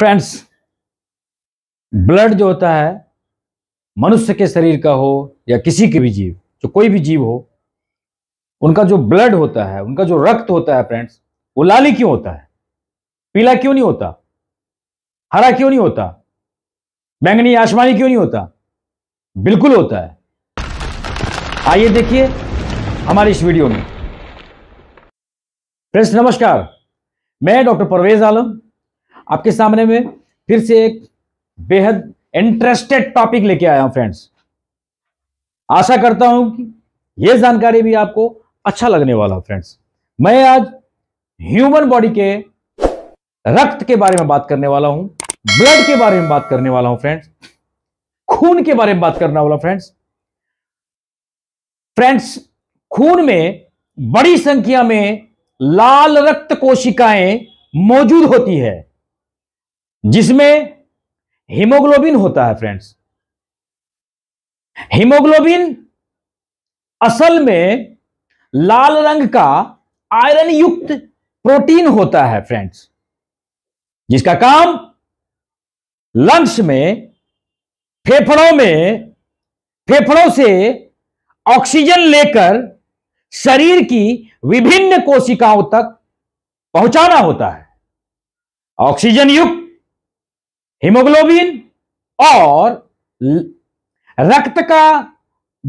friends blood जो होता है मनुष्य के शरीर का हो या किसी के भी जीव जो कोई भी जीव हो उनका जो ब्लड होता है उनका जो रक्त होता है फ्रेंड्स वो लाली क्यों होता है पीला क्यों नहीं होता हरा क्यों नहीं होता बैंगनी आसमानी क्यों नहीं होता बिल्कुल होता है आइए देखिए हमारी इस वीडियो में फ्रेंड्स नमस्कार मैं डॉक्टर परवेज आलम आपके सामने में फिर से एक बेहद इंटरेस्टेड टॉपिक लेके आया हूं फ्रेंड्स आशा करता हूं कि यह जानकारी भी आपको अच्छा लगने वाला फ्रेंड्स मैं आज ह्यूमन बॉडी के रक्त के बारे में बात करने वाला हूं ब्लड के बारे में बात करने वाला हूं फ्रेंड्स खून के बारे में बात करने वाला फ्रेंड्स फ्रेंड्स खून में बड़ी संख्या में लाल रक्त कोशिकाएं मौजूद होती है जिसमें हीमोग्लोबिन होता है फ्रेंड्स हीमोग्लोबिन असल में लाल रंग का आयरन युक्त प्रोटीन होता है फ्रेंड्स जिसका काम लंग्स में फेफड़ों में फेफड़ों से ऑक्सीजन लेकर शरीर की विभिन्न कोशिकाओं तक पहुंचाना होता है ऑक्सीजन युक्त हीमोग्लोबिन और रक्त का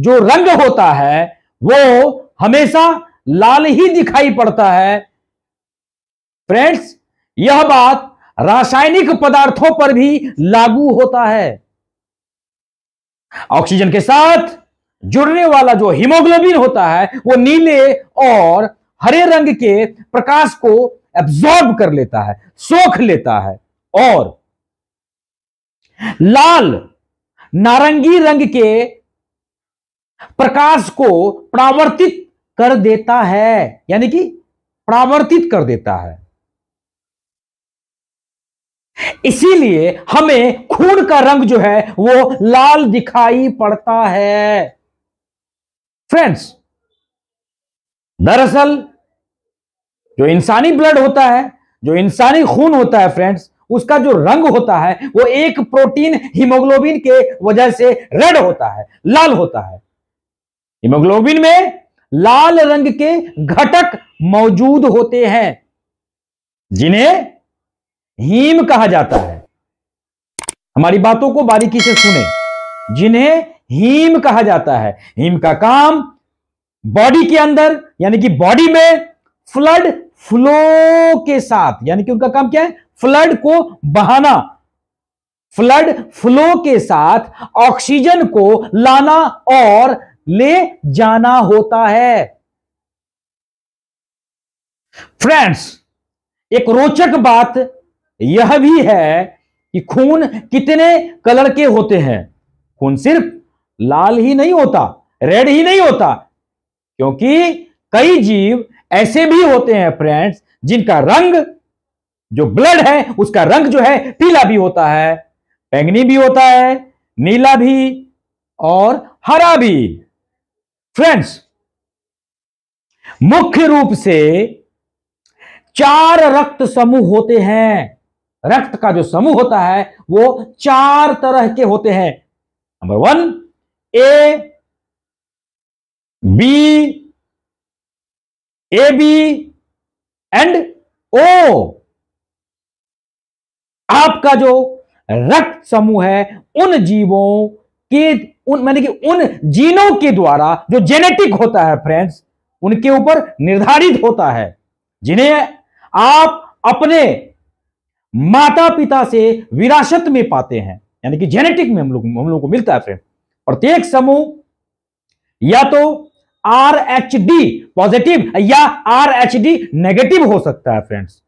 जो रंग होता है वो हमेशा लाल ही दिखाई पड़ता है फ्रेंड्स यह बात रासायनिक पदार्थों पर भी लागू होता है ऑक्सीजन के साथ जुड़ने वाला जो हीमोग्लोबिन होता है वो नीले और हरे रंग के प्रकाश को एब्जॉर्ब कर लेता है सोख लेता है और लाल नारंगी रंग के प्रकाश को प्रावर्तित कर देता है यानी कि प्रावर्तित कर देता है इसीलिए हमें खून का रंग जो है वो लाल दिखाई पड़ता है फ्रेंड्स दरअसल जो इंसानी ब्लड होता है जो इंसानी खून होता है फ्रेंड्स उसका जो रंग होता है वो एक प्रोटीन हीमोग्लोबिन के वजह से रेड होता है लाल होता है हीमोग्लोबिन में लाल रंग के घटक मौजूद होते हैं जिन्हें हीम कहा जाता है हमारी बातों को बारीकी से सुने जिन्हें हीम कहा जाता है हीम का काम बॉडी के अंदर यानी कि बॉडी में फ्लड फ्लो के साथ यानी कि उनका काम क्या है फ्लड को बहाना फ्लड फ्लो के साथ ऑक्सीजन को लाना और ले जाना होता है फ्रेंड्स एक रोचक बात यह भी है कि खून कितने कलर के होते हैं खून सिर्फ लाल ही नहीं होता रेड ही नहीं होता क्योंकि कई जीव ऐसे भी होते हैं फ्रेंड्स जिनका रंग जो ब्लड है उसका रंग जो है पीला भी होता है बैंगनी भी होता है नीला भी और हरा भी फ्रेंड्स मुख्य रूप से चार रक्त समूह होते हैं रक्त का जो समूह होता है वो चार तरह के होते हैं number one A B A B and O आपका जो रक्त समूह है उन जीवों के उन मैंने कि उन जीनों के द्वारा जो जेनेटिक होता है फ्रेंड्स उनके ऊपर निर्धारित होता है जिन्हें आप अपने माता पिता से विरासत में पाते हैं यानी कि जेनेटिक में हम लोग हम लोग को मिलता है फ्रेंड प्रत्येक समूह या तो आर एच डी पॉजिटिव या आर एच डी नेगेटिव हो सकता है फ्रेंड्स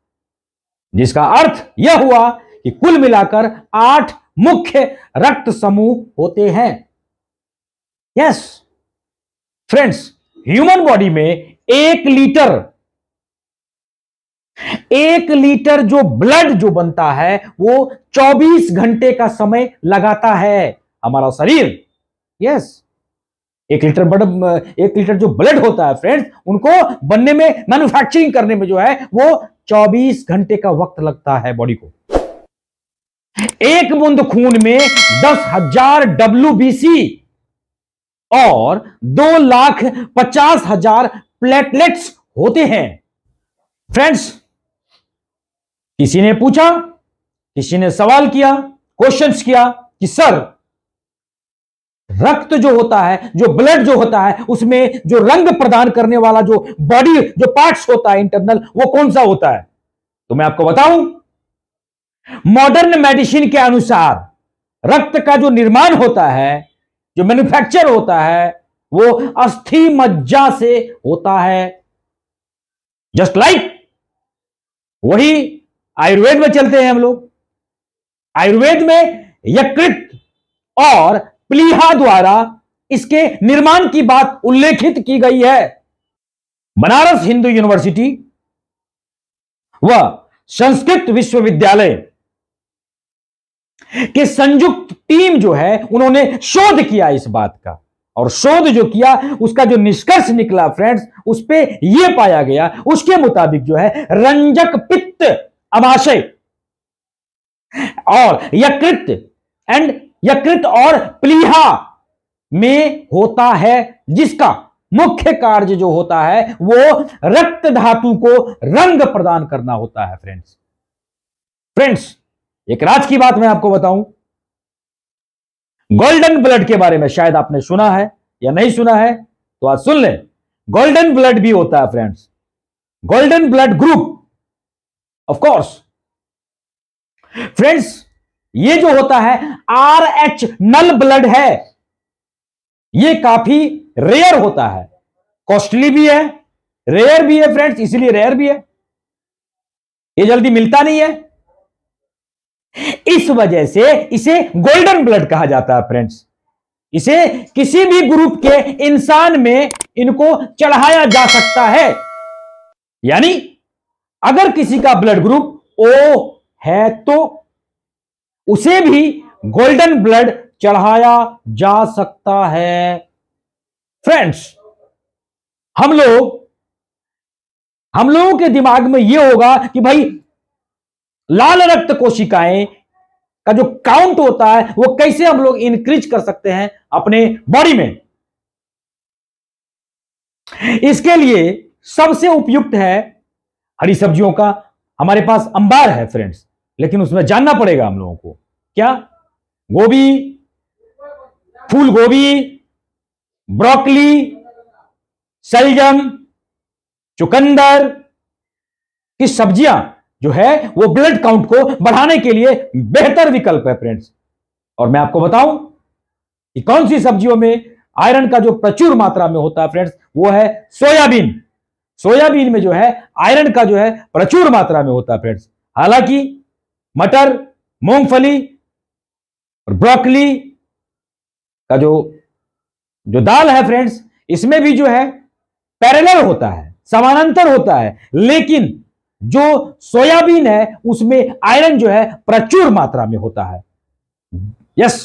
जिसका अर्थ यह हुआ कि कुल मिलाकर आठ मुख्य रक्त समूह होते हैं यस फ्रेंड्स ह्यूमन बॉडी में एक लीटर एक लीटर जो ब्लड जो बनता है वो 24 घंटे का समय लगाता है हमारा शरीर यस एक लीटर बड़ एक लीटर जो ब्लड होता है फ्रेंड्स उनको बनने में मैन्युफैक्चरिंग करने में जो है वो 24 घंटे का वक्त लगता है बॉडी को एक बूंद खून में दस हजार डब्ल्यू और दो लाख पचास हजार प्लेटलेट्स होते हैं फ्रेंड्स किसी ने पूछा किसी ने सवाल किया क्वेश्चंस किया कि सर रक्त जो होता है जो ब्लड जो होता है उसमें जो रंग प्रदान करने वाला जो बॉडी जो पार्ट्स होता है इंटरनल वो कौन सा होता है तो मैं आपको बताऊं मॉडर्न मेडिसिन के अनुसार रक्त का जो निर्माण होता है जो मैन्युफैक्चर होता है वो अस्थि मज्जा से होता है जस्ट लाइक like, वही आयुर्वेद में चलते हैं हम लोग आयुर्वेद में यकृत और प्लीहा द्वारा इसके निर्माण की बात उल्लेखित की गई है बनारस हिंदू यूनिवर्सिटी व संस्कृत विश्वविद्यालय के संयुक्त टीम जो है उन्होंने शोध किया इस बात का और शोध जो किया उसका जो निष्कर्ष निकला फ्रेंड्स उस पर यह पाया गया उसके मुताबिक जो है रंजक पित्त अमाशय और यकृत एंड यकृत और प्लीहा में होता है जिसका मुख्य कार्य जो होता है वो रक्त धातु को रंग प्रदान करना होता है फ्रेंड्स फ्रेंड्स एक राज की बात मैं आपको बताऊं गोल्डन ब्लड के बारे में शायद आपने सुना है या नहीं सुना है तो आज सुन लें गोल्डन ब्लड भी होता है friends golden blood group of course friends ये जो होता है आर एच नल ब्लड है ये काफी रेयर होता है कॉस्टली भी है रेयर भी है फ्रेंड्स इसलिए रेयर भी है ये जल्दी मिलता नहीं है इस वजह से इसे गोल्डन ब्लड कहा जाता है फ्रेंड्स इसे किसी भी ग्रुप के इंसान में इनको चढ़ाया जा सकता है यानी अगर किसी का ब्लड ग्रुप ओ है तो उसे भी गोल्डन ब्लड चढ़ाया जा सकता है फ्रेंड्स हम लोग हम लोगों के दिमाग में यह होगा कि भाई लाल रक्त कोशिकाएं का जो काउंट होता है वो कैसे हम लोग इंक्रीज कर सकते हैं अपने बॉडी में इसके लिए सबसे उपयुक्त है हरी सब्जियों का हमारे पास अंबार है फ्रेंड्स लेकिन उसमें जानना पड़ेगा हम लोगों को क्या गोभी फूल गोभी ब्रोकली सलजम चुकंदर की सब्जियां जो है वो ब्लड काउंट को बढ़ाने के लिए बेहतर विकल्प है फ्रेंड्स और मैं आपको बताऊं कि कौन सी सब्जियों में आयरन का जो प्रचुर मात्रा में होता है फ्रेंड्स वो है सोयाबीन सोयाबीन में जो है आयरन का जो है प्रचुर मात्रा में होता है फ्रेंड्स हालांकि मटर मूंगफली और ब्रोकली का जो जो दाल है फ्रेंड्स इसमें भी जो है पैरेलल होता है समानांतर होता है लेकिन जो सोयाबीन है उसमें आयरन जो है प्रचुर मात्रा में होता है यस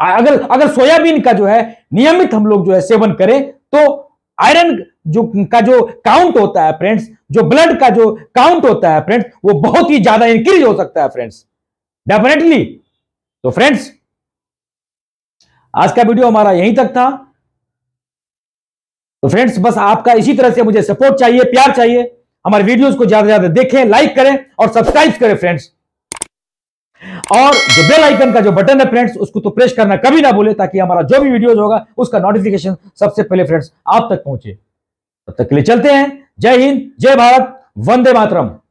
अगर अगर सोयाबीन का जो है नियमित हम लोग जो है सेवन करें तो आयरन जो का जो काउंट होता है फ्रेंड्स जो ब्लड का जो काउंट होता है फ्रेंड्स वो बहुत ही ज्यादा इंक्रीज हो सकता है फ्रेंड्स डेफिनेटली तो फ्रेंड्स आज का वीडियो हमारा यहीं तक था तो फ्रेंड्स बस आपका इसी तरह से मुझे सपोर्ट चाहिए प्यार चाहिए हमारे वीडियोस को ज्यादा से ज्यादा देखें लाइक करें और सब्सक्राइब करें फ्रेंड्स और जो बेल आइकन का जो बटन है फ्रेंड्स उसको तो प्रेस करना कभी ना भूले ताकि हमारा जो भी वीडियोस होगा उसका नोटिफिकेशन सबसे पहले फ्रेंड्स आप तक पहुंचे तब तक के लिए चलते हैं जय हिंद जय भारत वंदे मातरम